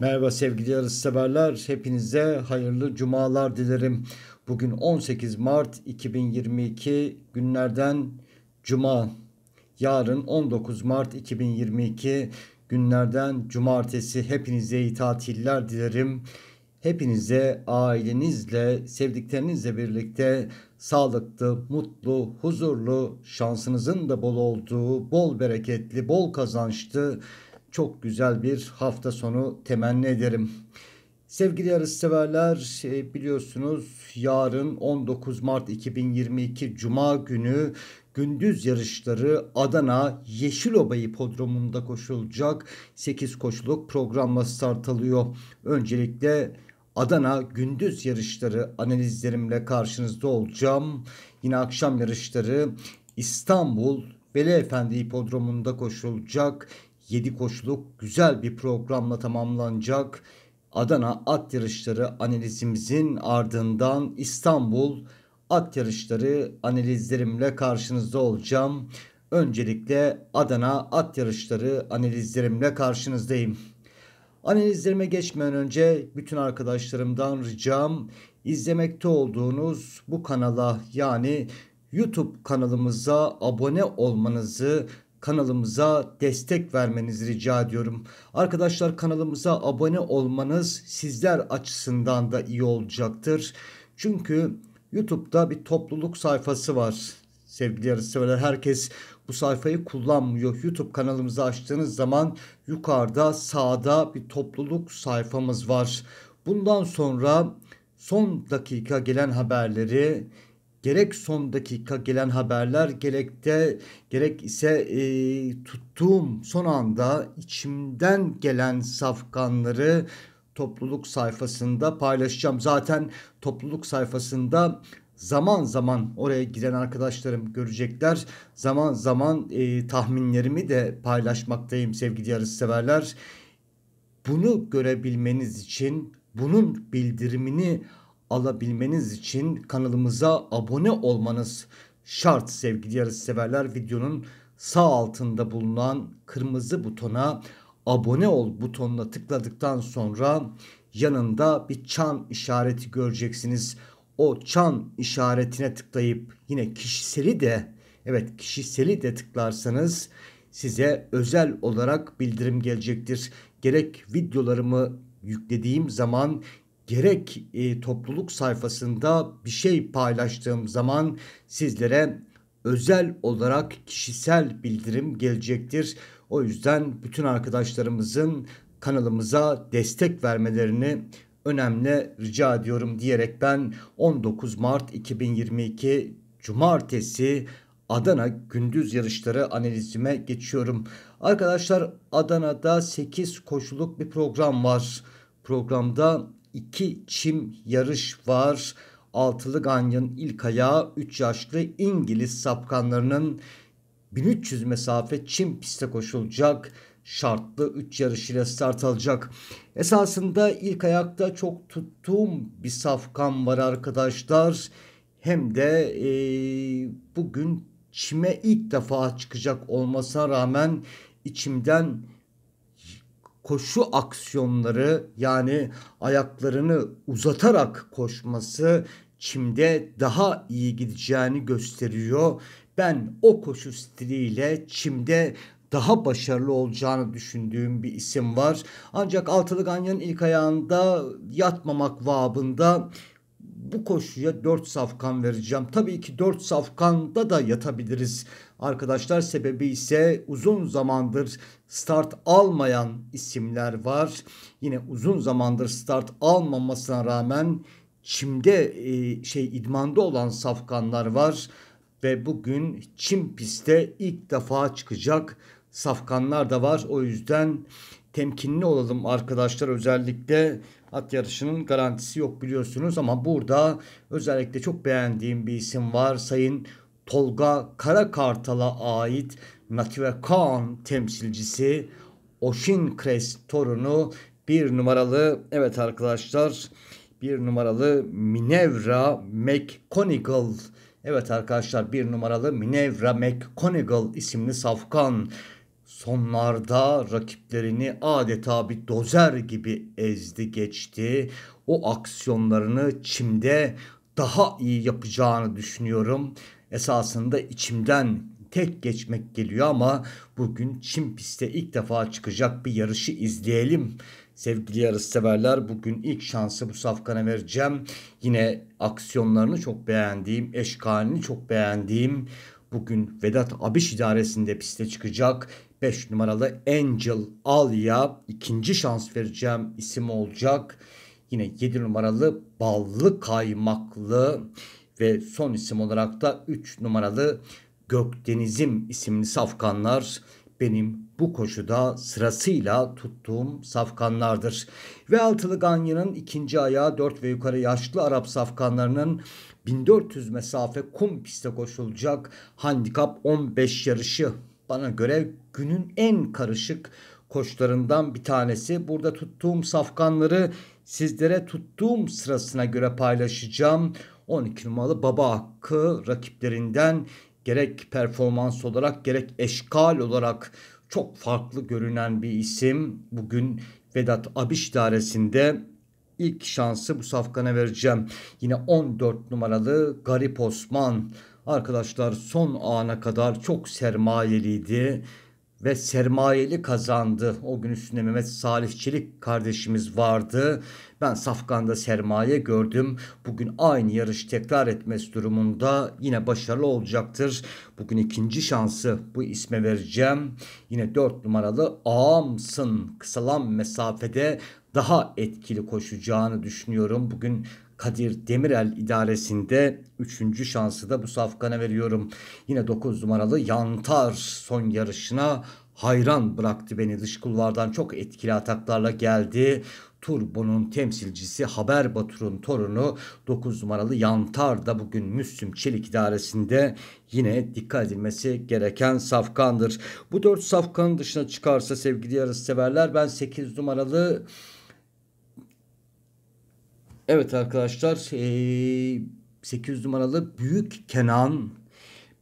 Merhaba sevgili yarışseverler. Hepinize hayırlı cumalar dilerim. Bugün 18 Mart 2022 günlerden cuma. Yarın 19 Mart 2022 günlerden cumartesi. Hepinize iyi tatiller dilerim. Hepinize ailenizle, sevdiklerinizle birlikte sağlıklı, mutlu, huzurlu, şansınızın da bol olduğu, bol bereketli, bol kazançlı çok güzel bir hafta sonu temenni ederim. Sevgili yarışseverler e, biliyorsunuz yarın 19 Mart 2022 Cuma günü gündüz yarışları Adana Yeşiloba Hipodromu'nda koşulacak 8 koşuluk programla start alıyor. Öncelikle Adana gündüz yarışları analizlerimle karşınızda olacağım. Yine akşam yarışları İstanbul Veli Efendi Hipodromu'nda koşulacak 7 koşuluk güzel bir programla tamamlanacak Adana at yarışları analizimizin ardından İstanbul at yarışları analizlerimle karşınızda olacağım. Öncelikle Adana at yarışları analizlerimle karşınızdayım. Analizlerime geçmeden önce bütün arkadaşlarımdan ricam izlemekte olduğunuz bu kanala yani YouTube kanalımıza abone olmanızı kanalımıza destek vermenizi rica ediyorum. Arkadaşlar kanalımıza abone olmanız sizler açısından da iyi olacaktır. Çünkü YouTube'da bir topluluk sayfası var. Sevgili yarışseverler herkes bu sayfayı kullanmıyor. YouTube kanalımızı açtığınız zaman yukarıda sağda bir topluluk sayfamız var. Bundan sonra son dakika gelen haberleri gerek son dakika gelen haberler gerek de gerek ise e, tuttuğum son anda içimden gelen safkanları topluluk sayfasında paylaşacağım. Zaten topluluk sayfasında zaman zaman oraya giren arkadaşlarım görecekler. Zaman zaman e, tahminlerimi de paylaşmaktayım sevgili yarış severler. Bunu görebilmeniz için bunun bildirimini alabilmeniz için kanalımıza abone olmanız şart sevgili yarışseverler. Videonun sağ altında bulunan kırmızı butona abone ol butonuna tıkladıktan sonra yanında bir çan işareti göreceksiniz. O çan işaretine tıklayıp yine kişiseli de evet kişiseli de tıklarsanız size özel olarak bildirim gelecektir. Gerek videolarımı yüklediğim zaman gerek e, topluluk sayfasında bir şey paylaştığım zaman sizlere özel olarak kişisel bildirim gelecektir. O yüzden bütün arkadaşlarımızın kanalımıza destek vermelerini önemli rica ediyorum diyerek ben 19 Mart 2022 Cumartesi Adana gündüz yarışları analizime geçiyorum. Arkadaşlar Adana'da 8 koşuluk bir program var. Programda iki çim yarış var. Altılı Ganyan'ın ilk ayağı 3 yaşlı İngiliz sapkanlarının 1300 mesafe çim piste koşulacak şartlı 3 yarışıyla start alacak. Esasında ilk ayakta çok tuttuğum bir safkan var arkadaşlar. Hem de e, bugün çime ilk defa çıkacak olmasına rağmen içimden koşu aksiyonları yani ayaklarını uzatarak koşması çimde daha iyi gideceğini gösteriyor. Ben o koşu stiliyle çimde daha başarılı olacağını düşündüğüm bir isim var. Ancak Altılı Ganyan'ın ilk ayağında yatmamak vabında bu koşuya 4 safkan vereceğim. Tabii ki 4 safkanda da yatabiliriz. Arkadaşlar sebebi ise uzun zamandır start almayan isimler var. Yine uzun zamandır start almamasına rağmen çimde e, şey idmanda olan safkanlar var ve bugün çim pistte ilk defa çıkacak safkanlar da var. O yüzden temkinli olalım arkadaşlar. Özellikle at yarışının garantisi yok biliyorsunuz ama burada özellikle çok beğendiğim bir isim var. Sayın Tolga Karakartal'a ait Native Kaan temsilcisi Oshin Kres torunu bir numaralı evet arkadaşlar bir numaralı Minevra McConigal Evet arkadaşlar bir numaralı Minevra McConigal isimli safkan Sonlarda rakiplerini adeta bir dozer gibi ezdi geçti. O aksiyonlarını çimde daha iyi yapacağını düşünüyorum. Esasında içimden tek geçmek geliyor ama bugün Çim pistte ilk defa çıkacak bir yarışı izleyelim. Sevgili yarışseverler bugün ilk şansı bu safkana vereceğim. Yine aksiyonlarını çok beğendiğim, eşkalini çok beğendiğim bugün Vedat Abiş idaresinde piste çıkacak 5 numaralı Angel Alya ikinci şans vereceğim isim olacak. Yine 7 numaralı Ballı Kaymaklı ve son isim olarak da 3 numaralı Gökdenizim isimli safkanlar benim bu koşuda sırasıyla tuttuğum safkanlardır. Ve altılı Ganya'nın ikinci ayağı 4 ve yukarı yaşlı Arap safkanlarının 1400 mesafe kum piste koşulacak handikap 15 yarışı bana göre günün en karışık koçlarından bir tanesi. Burada tuttuğum safkanları sizlere tuttuğum sırasına göre paylaşacağım. 12 numaralı Baba Hakkı rakiplerinden gerek performans olarak gerek eşkal olarak çok farklı görünen bir isim. Bugün Vedat Abiş dairesinde ilk şansı bu safkana vereceğim. Yine 14 numaralı Garip Osman. Arkadaşlar son ana kadar çok sermayeliydi ve sermayeli kazandı. O gün üstünde Mehmet Salih kardeşimiz vardı. Ben Safkan'da sermaye gördüm. Bugün aynı yarış tekrar etmesi durumunda yine başarılı olacaktır. Bugün ikinci şansı bu isme vereceğim. Yine 4 numaralı Ağamsın kısalan mesafede daha etkili koşacağını düşünüyorum. Bugün Kadir Demirel idaresinde 3. şansı da bu safkana veriyorum. Yine 9 numaralı Yantar son yarışına hayran bıraktı beni. Dış kulvardan çok etkili ataklarla geldi. Turbo'nun temsilcisi Haber Batur'un torunu 9 numaralı Yantar da bugün Müslüm Çelik idaresinde yine dikkat edilmesi gereken safkandır. Bu 4 safkanın dışına çıkarsa sevgili yarış severler ben 8 numaralı Evet arkadaşlar 800 numaralı Büyük Kenan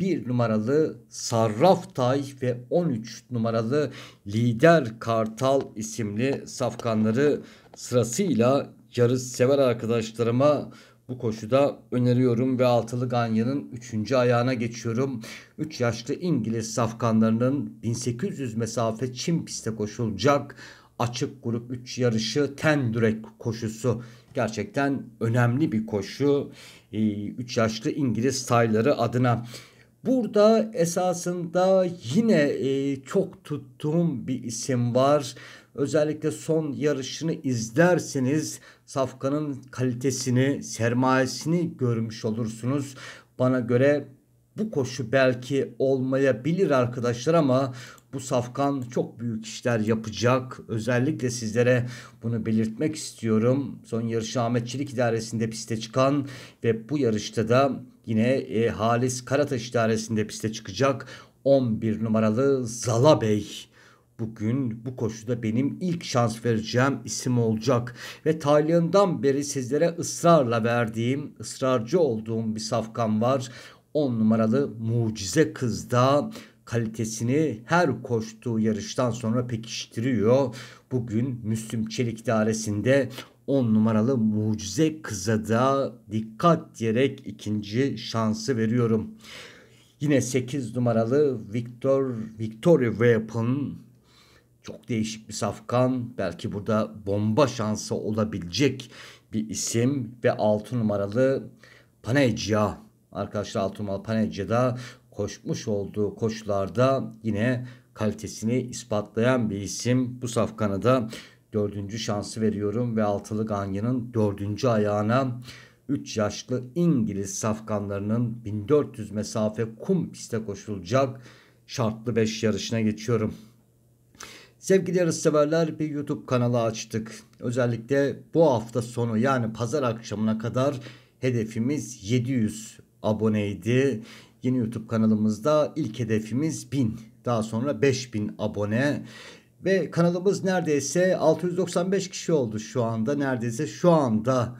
1 numaralı Sarraftay ve 13 numaralı Lider Kartal isimli safkanları sırasıyla yarış sever arkadaşlarıma bu koşuda öneriyorum ve altılı Ganya'nın 3. ayağına geçiyorum. 3 yaşlı İngiliz safkanlarının 1800 mesafe Çim piste koşulacak açık grup 3 yarışı Tendürek koşusu gerçekten önemli bir koşu. 3 e, yaşlı İngiliz tayları adına. Burada esasında yine e, çok tuttuğum bir isim var. Özellikle son yarışını izlerseniz Safkan'ın kalitesini, sermayesini görmüş olursunuz. Bana göre bu koşu belki olmayabilir arkadaşlar ama bu safkan çok büyük işler yapacak. Özellikle sizlere bunu belirtmek istiyorum. Son yarışı Ahmetçilik idaresinde piste çıkan ve bu yarışta da yine e, Halis Karataş idaresinde piste çıkacak 11 numaralı Zala Bey bugün bu koşuda benim ilk şans vereceğim isim olacak. Ve Taylan'dan beri sizlere ısrarla verdiğim, ısrarcı olduğum bir safkan var. 10 numaralı Mucize Kız'da kalitesini her koştuğu yarıştan sonra pekiştiriyor. Bugün Müslüm Çelik dairesinde 10 numaralı Mucize kıza da dikkat diyerek ikinci şansı veriyorum. Yine 8 numaralı Victor Victory Weapon çok değişik bir safkan. Belki burada bomba şansı olabilecek bir isim ve 6 numaralı Panegia. Arkadaşlar 6 numaralı da koşmuş olduğu koşularda yine kalitesini ispatlayan bir isim. Bu safkana da dördüncü şansı veriyorum ve altılı Ganyan'ın dördüncü ayağına 3 yaşlı İngiliz safkanlarının 1400 mesafe kum piste koşulacak şartlı 5 yarışına geçiyorum. Sevgili yarışseverler bir YouTube kanalı açtık. Özellikle bu hafta sonu yani pazar akşamına kadar hedefimiz 700 aboneydi. Yeni YouTube kanalımızda ilk hedefimiz 1000. Daha sonra 5000 abone. Ve kanalımız neredeyse 695 kişi oldu şu anda. Neredeyse şu anda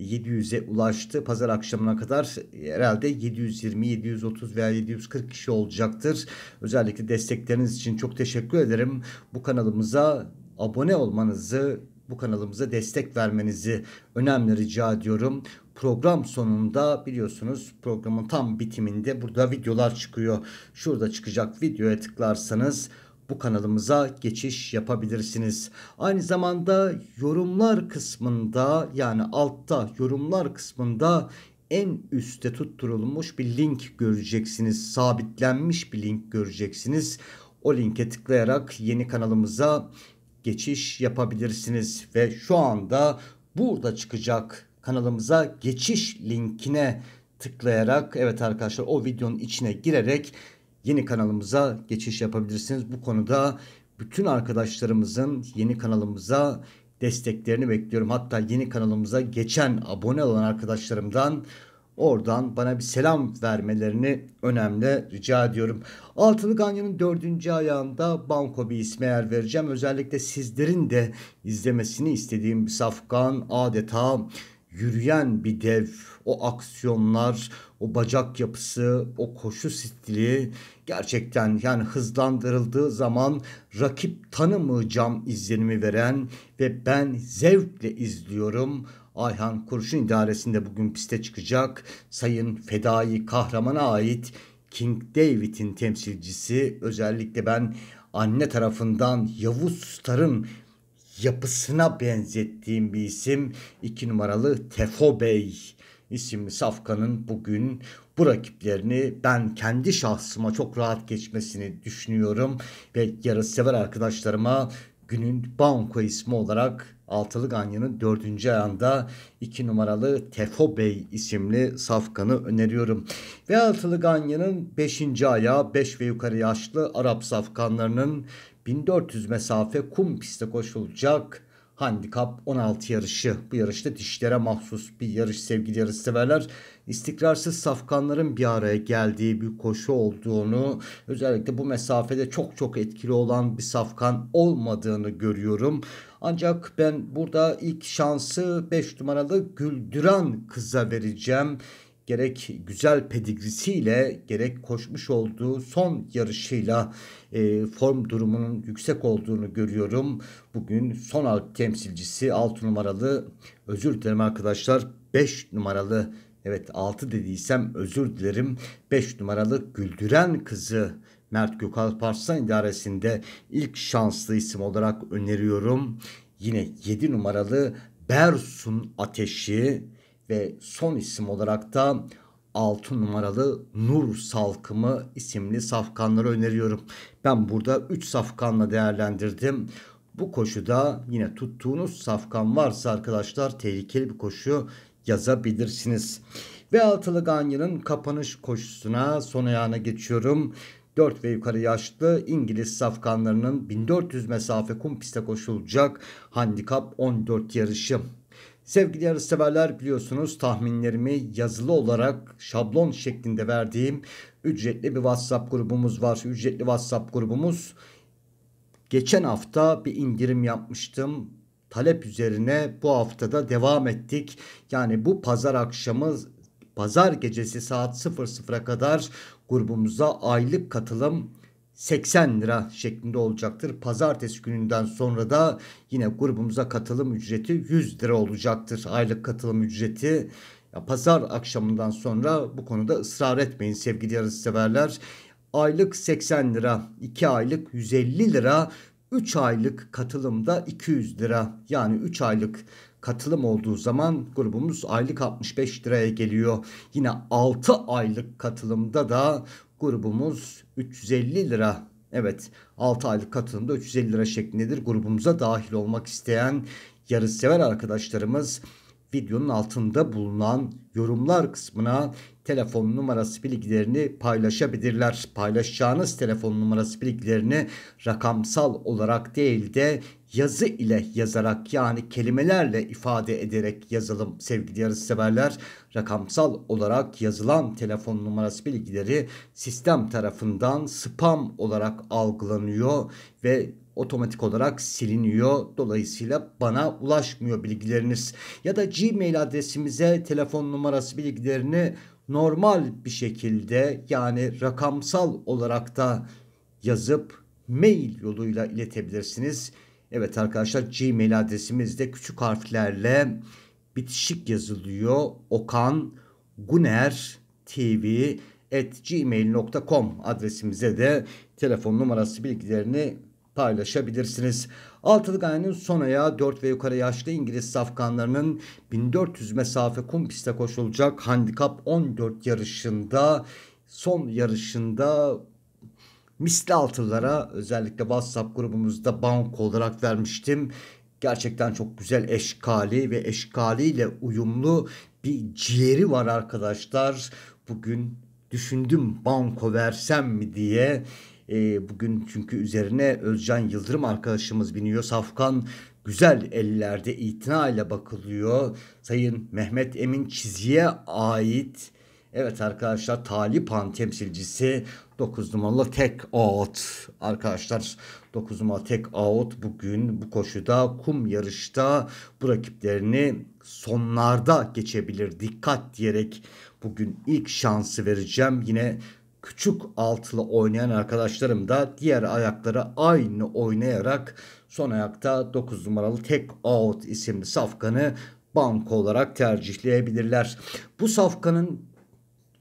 700'e ulaştı. Pazar akşamına kadar herhalde 720, 730 veya 740 kişi olacaktır. Özellikle destekleriniz için çok teşekkür ederim. Bu kanalımıza abone olmanızı bu kanalımıza destek vermenizi önemli rica ediyorum program sonunda biliyorsunuz programın tam bitiminde burada videolar çıkıyor. Şurada çıkacak videoya tıklarsanız bu kanalımıza geçiş yapabilirsiniz. Aynı zamanda yorumlar kısmında yani altta yorumlar kısmında en üstte tutturulmuş bir link göreceksiniz. Sabitlenmiş bir link göreceksiniz. O linke tıklayarak yeni kanalımıza geçiş yapabilirsiniz ve şu anda burada çıkacak kanalımıza geçiş linkine tıklayarak evet arkadaşlar o videonun içine girerek yeni kanalımıza geçiş yapabilirsiniz. Bu konuda bütün arkadaşlarımızın yeni kanalımıza desteklerini bekliyorum. Hatta yeni kanalımıza geçen abone olan arkadaşlarımdan oradan bana bir selam vermelerini önemli rica ediyorum. Altılı Ganyan'ın dördüncü ayağında banko bir isme yer vereceğim. Özellikle sizlerin de izlemesini istediğim bir safkan adeta yürüyen bir dev, o aksiyonlar, o bacak yapısı, o koşu stili gerçekten yani hızlandırıldığı zaman rakip tanımayacağım izlenimi veren ve ben zevkle izliyorum. Ayhan Kurşun idaresinde bugün piste çıkacak Sayın Fedai Kahraman'a ait King David'in temsilcisi özellikle ben anne tarafından Yavuz Star'ın yapısına benzettiğim bir isim 2 numaralı Tefo Bey isimli safkanın bugün bu rakiplerini ben kendi şahsıma çok rahat geçmesini düşünüyorum ve sever arkadaşlarıma günün Banko ismi olarak Altılı Ganyan'ın dördüncü ayağında iki numaralı Tefo Bey isimli safkanı öneriyorum. Ve Altılı Ganyan'ın beşinci ayağı beş ve yukarı yaşlı Arap safkanlarının 1400 mesafe kum pistte koşulacak handikap 16 yarışı. Bu yarışta dişlere mahsus bir yarış sevgili yarışseverler. İstikrarsız safkanların bir araya geldiği bir koşu olduğunu özellikle bu mesafede çok çok etkili olan bir safkan olmadığını görüyorum. Ancak ben burada ilk şansı 5 numaralı Güldüren kıza vereceğim gerek güzel pedigrisiyle gerek koşmuş olduğu son yarışıyla e, form durumunun yüksek olduğunu görüyorum. Bugün son alt temsilcisi 6 numaralı özür dilerim arkadaşlar 5 numaralı evet 6 dediysem özür dilerim 5 numaralı güldüren kızı Mert Gökalparslan Parslan idaresinde ilk şanslı isim olarak öneriyorum. Yine 7 numaralı Bersun Ateşi ve son isim olarak da 6 numaralı Nur Salkımı isimli safkanları öneriyorum. Ben burada 3 safkanla değerlendirdim. Bu koşuda yine tuttuğunuz safkan varsa arkadaşlar tehlikeli bir koşu yazabilirsiniz. Ve altılı Ganya'nın kapanış koşusuna son ayağına geçiyorum. 4 ve yukarı yaşlı İngiliz safkanlarının 1400 mesafe kum piste koşulacak handikap 14 yarışı. Sevgili yarışseverler biliyorsunuz tahminlerimi yazılı olarak şablon şeklinde verdiğim ücretli bir WhatsApp grubumuz var. Ücretli WhatsApp grubumuz geçen hafta bir indirim yapmıştım. Talep üzerine bu haftada devam ettik. Yani bu pazar akşamı pazar gecesi saat 00'a kadar grubumuza aylık katılım 80 lira şeklinde olacaktır. Pazartesi gününden sonra da yine grubumuza katılım ücreti 100 lira olacaktır. Aylık katılım ücreti ya pazar akşamından sonra bu konuda ısrar etmeyin sevgili yarışseverler. Aylık 80 lira, 2 aylık 150 lira, 3 aylık katılımda 200 lira. Yani 3 aylık katılım olduğu zaman grubumuz aylık 65 liraya geliyor. Yine 6 aylık katılımda da grubumuz 350 lira Evet 6 aylık katılımda 350 lira şeklindedir. Grubumuza dahil olmak isteyen yarışsever arkadaşlarımız videonun altında bulunan yorumlar kısmına telefon numarası bilgilerini paylaşabilirler. Paylaşacağınız telefon numarası bilgilerini rakamsal olarak değil de yazı ile yazarak yani kelimelerle ifade ederek yazalım sevgili yarışseverler. Rakamsal olarak yazılan telefon numarası bilgileri sistem tarafından spam olarak algılanıyor ve otomatik olarak siliniyor. Dolayısıyla bana ulaşmıyor bilgileriniz. Ya da Gmail adresimize telefon numarası bilgilerini normal bir şekilde yani rakamsal olarak da yazıp mail yoluyla iletebilirsiniz. Evet arkadaşlar Gmail adresimiz de küçük harflerle bitişik yazılıyor. Okan Guner TV at gmail.com adresimize de telefon numarası bilgilerini paylaşabilirsiniz. Altılı Gaye'nin son ayağı 4 ve yukarı yaşlı İngiliz safkanlarının 1400 mesafe kum piste koşulacak handikap 14 yarışında son yarışında misli altılara özellikle WhatsApp grubumuzda bank olarak vermiştim. Gerçekten çok güzel eşkali ve eşkaliyle uyumlu bir ciğeri var arkadaşlar. Bugün düşündüm banko versem mi diye e, bugün çünkü üzerine Özcan Yıldırım arkadaşımız biniyor. Safkan güzel ellerde itina ile bakılıyor. Sayın Mehmet Emin Çizgi'ye ait Evet arkadaşlar Taliban temsilcisi 9 numaralı tek out arkadaşlar 9 numaralı tek out bugün bu koşuda kum yarışta bu rakiplerini sonlarda geçebilir dikkat diyerek bugün ilk şansı vereceğim yine küçük altılı oynayan arkadaşlarım da diğer ayakları aynı oynayarak son ayakta 9 numaralı tek out isimli safkanı banko olarak tercihleyebilirler. Bu safkanın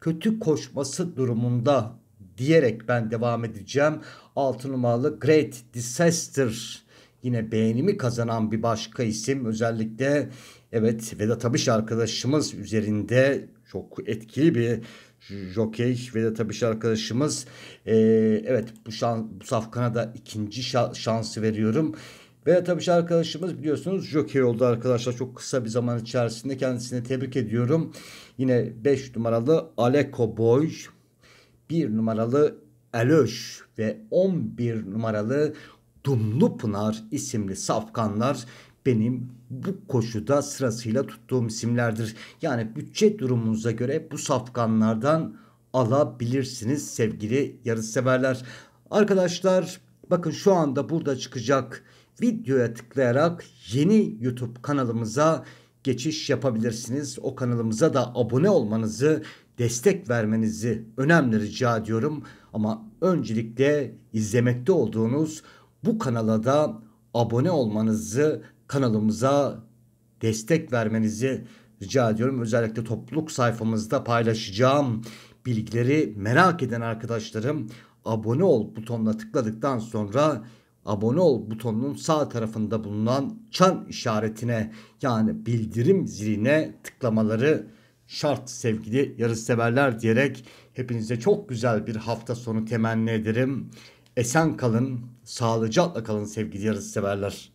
kötü koşması durumunda diyerek ben devam edeceğim. 6 numaralı Great Disaster yine beğenimi kazanan bir başka isim. Özellikle evet Vedat Abiş arkadaşımız üzerinde çok etkili bir Jokey ve de tabii arkadaşımız. E, ee, evet bu, şan, bu safkana da ikinci şansı veriyorum. Ve tabii ki arkadaşımız biliyorsunuz jokey oldu arkadaşlar. Çok kısa bir zaman içerisinde kendisine tebrik ediyorum. Yine 5 numaralı Aleko Boy, 1 numaralı Elöş ve 11 numaralı Dumlu Pınar isimli safkanlar benim bu koşuda sırasıyla tuttuğum isimlerdir. Yani bütçe durumunuza göre bu safkanlardan alabilirsiniz sevgili yarışseverler. Arkadaşlar bakın şu anda burada çıkacak videoya tıklayarak yeni YouTube kanalımıza geçiş yapabilirsiniz. O kanalımıza da abone olmanızı, destek vermenizi önemli rica ediyorum. Ama öncelikle izlemekte olduğunuz bu kanala da abone olmanızı kanalımıza destek vermenizi rica ediyorum. Özellikle topluluk sayfamızda paylaşacağım bilgileri merak eden arkadaşlarım abone ol butonuna tıkladıktan sonra abone ol butonunun sağ tarafında bulunan çan işaretine yani bildirim ziline tıklamaları şart sevgili yarışseverler diyerek hepinize çok güzel bir hafta sonu temenni ederim. Esen kalın, sağlıcakla kalın sevgili yarışseverler.